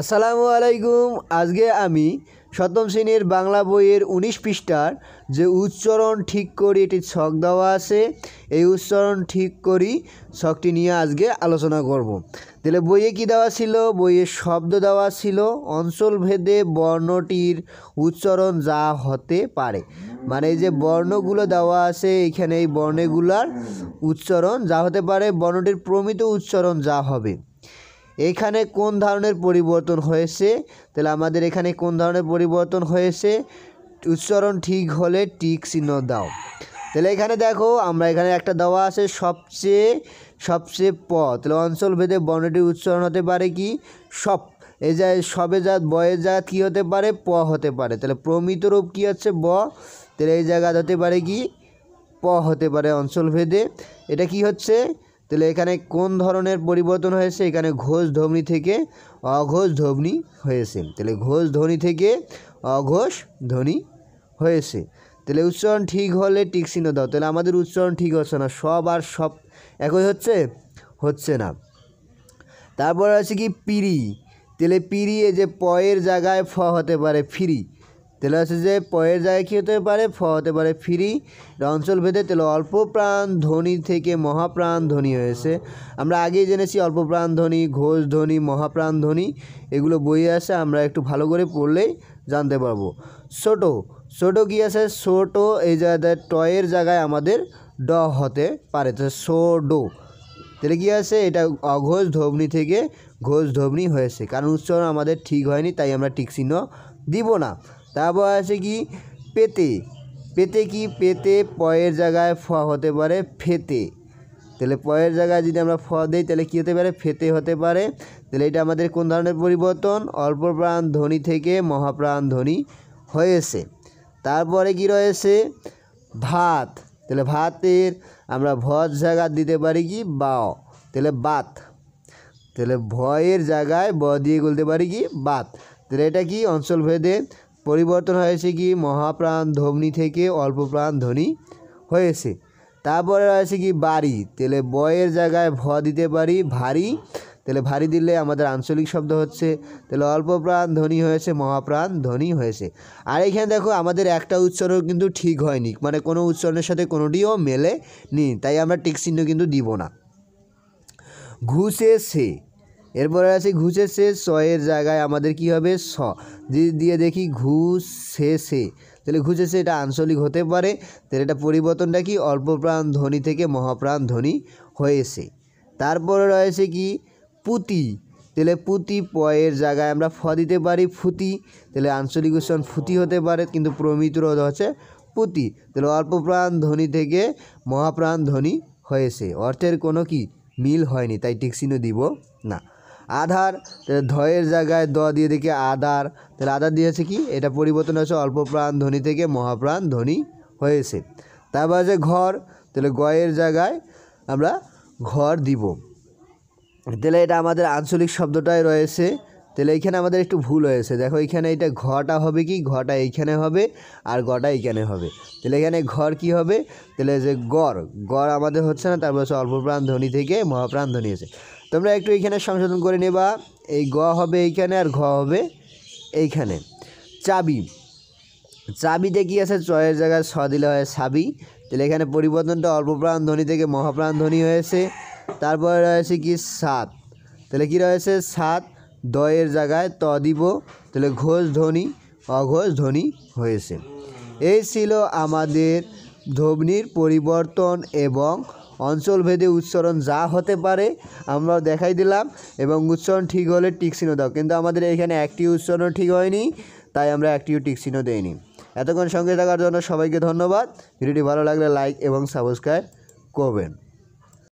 আসসালামু আলাইকুম আজকে আমি সপ্তম শ্রেণীর বাংলা বইয়ের উনিশ পৃষ্ঠার যে উচ্চারণ ঠিক করি এটি ছক দেওয়া আছে এই উচ্চারণ ঠিক করি ছকটি নিয়ে আজকে আলোচনা করব। তাহলে বইয়ে কি দেওয়া ছিল বইয়ে শব্দ দেওয়া ছিল অঞ্চলভেদে বর্ণটির উচ্চারণ যা হতে পারে মানে যে বর্ণগুলো দেওয়া আছে এখানে এই বর্ণগুলার উচ্চারণ যা হতে পারে বর্ণটির প্রমিত উচ্চারণ যা হবে এইখানে কোন ধরনের পরিবর্তন হয়েছে তাহলে আমাদের এখানে কোন ধরনের পরিবর্তন হয়েছে উচ্চারণ ঠিক হলে টিক চিহ্ন দাও তাহলে এখানে দেখো আমরা এখানে একটা দেওয়া আছে সবচেয়ে সবচেয়ে প তাহলে অঞ্চল ভেদে বর্ণটি উচ্চারণ হতে পারে কি সব এ যা সবে জাত বয়ে জাত কী হতে পারে প হতে পারে তাহলে প্রমিত রূপ কী হচ্ছে ব তাহলে এই জায়গা হতে পারে কি প হতে পারে অঞ্চল ভেদে এটা কি হচ্ছে তাহলে এখানে কোন ধরনের পরিবর্তন হয়েছে এখানে ঘোষ ধ্বনি থেকে অঘোষ ধ্বনি হয়েছে তাহলে ঘোষ ধ্বনি থেকে অঘোষ ধ্বনি হয়েছে তাহলে উচ্চারণ ঠিক হলে ঠিক চিহ্ন দাও তাহলে আমাদের উচ্চারণ ঠিক হচ্ছে না সব আর সব একই হচ্ছে হচ্ছে না তারপর আছে কি পিরি তাহলে পিরি এ যে পয়ের জায়গায় ফ হতে পারে ফিরি তেল আছে যে পয়ের জায়গায় কী হতে পারে ফ হতে পারে ফিরি অঞ্চল ভেদে তেল অল্প প্রাণ ধ্বনি থেকে মহাপ্রাণ ধ্বনি হয়েছে আমরা আগেই জেনেছি অল্প প্রাণ ধ্বনি ঘোষ ধ্বনি মহাপ্রাণ ধ্বনি এগুলো বই আসে আমরা একটু ভালো করে পড়লেই জানতে পারবো ছোট ছোট কী আছে ছোট এই জায়গায় টয়ের জায়গায় আমাদের ড হতে পারে তো সোডো তাহলে কী আছে এটা অঘোষ ধবনি থেকে ঘোষ ধবনি হয়েছে কারণ উচ্চারণ আমাদের ঠিক হয়নি তাই আমরা ঠিক চিহ্ন দিব না তারপর আছে কি পেতে পেতে কি পেতে পয়ের জায়গায় ফ হতে পারে ফেতে তাহলে পয়ের জায়গায় যদি আমরা ফ দিই তাহলে কী হতে পারে ফেতে হতে পারে তাহলে এটা আমাদের কোন ধরনের পরিবর্তন অল্প প্রাণ ধ্বনি থেকে মহাপ্রাণ ধ্বনি হয়েছে তারপরে কি রয়েছে ভাত তাহলে ভাতের আমরা ভজ জায়গা দিতে পারি কি বাও তাহলে বাত তাহলে ভয়ের জায়গায় ব দিয়ে গুলতে পারি কি বাত তাহলে এটা কি অঞ্চলভেদে পরিবর্তন হয়েছে কি মহাপ্রাণ ধ্বনি থেকে অল্প প্রাণ ধ্বনি হয়েছে তারপরে রয়েছে কি বাড়ি তেলে বয়ের জায়গায় ভ দিতে পারি ভারী তাহলে ভারী দিলে আমাদের আঞ্চলিক শব্দ হচ্ছে তাহলে অল্প প্রাণ ধ্বনি হয়েছে মহাপ্রাণ ধ্বনি হয়েছে আর এখানে দেখো আমাদের একটা উচ্চারণ কিন্তু ঠিক হয়নি মানে কোনো উচ্চারণের সাথে কোনোটিও মেলে নি তাই আমরা টিক চিহ্ন কিন্তু দিব না ঘুষে সে এরপরে আছে ঘুষের শেষ এর জায়গায় আমাদের কি হবে স দিয়ে দেখি ঘুষ শেষে তাহলে ঘুষেছে এটা আঞ্চলিক হতে পারে তাহলে এটা পরিবর্তনটা কি অল্পপ্রাণ ধ্বনি থেকে মহাপ্রাণ ধ্বনি হয়েছে তারপরে রয়েছে কি পুতি তাহলে পুতি পয়ের জায়গায় আমরা ফ দিতে পারি ফুতি তাহলে আঞ্চলিক উচ্চারণ ফুতি হতে পারে কিন্তু প্রমিত রোধ হচ্ছে পুতি তাহলে অল্পপ্রাণ ধ্বনি থেকে মহাপ্রাণ ধ্বনি হয়েছে অর্থের কোনো কি মিল হয়নি তাই টিকসিনও দিব না আধার ধয়ের জায়গায় দ দিয়ে দিকে আধার তাহলে আধার দিয়েছে কি এটা পরিবর্তন হয়েছে অল্প প্রাণ ধ্বনি থেকে মহাপ্রাণ ধ্বনি হয়েছে তারপর আছে ঘর তাহলে গয়ের জায়গায় আমরা ঘর দিব তাহলে এটা আমাদের আঞ্চলিক শব্দটাই রয়েছে তাহলে এখানে আমাদের একটু ভুল হয়েছে দেখো এখানে এটা ঘটা হবে কি ঘটা এইখানে হবে আর গটা এইখানে হবে তাহলে এখানে ঘর কি হবে তাহলে যে গড় গড় আমাদের হচ্ছে না তারপর হচ্ছে অল্পপ্রাণ ধ্বনি থেকে মহাপ্রাণ ধ্বনি আছে তোমরা একটু এইখানে সংশোধন করে নেবা এই গ হবে এইখানে আর ঘ হবে এইখানে চাবি চাবিতে কি আছে চয়ের জায়গায় ছ দিলে হয় সাবি তাহলে এখানে পরিবর্তনটা অল্পপ্রাণ ধ্বনি থেকে মহাপ্রাণ ধ্বনি হয়েছে তারপরে রয়েছে কি সাত তাহলে কি রয়েছে সাত দয়ের জায়গায় ত দিব তাহলে ঘোষ ধ্বনি অঘোষ ধ্বনি হয়েছে এই ছিল আমাদের ধ্বনির পরিবর্তন এবং অঞ্চলভেদে উচ্চারণ যা হতে পারে আমরা দেখাই দিলাম এবং উচ্চারণ ঠিক হলে টিকসিনও দাও কিন্তু আমাদের এখানে একটি উচ্চারণ ঠিক হয়নি তাই আমরা একটিও টিকসিনও দেইনি এতক্ষণ সঙ্গে থাকার জন্য সবাইকে ধন্যবাদ ভিডিওটি ভালো লাগলে লাইক এবং সাবস্ক্রাইব করবেন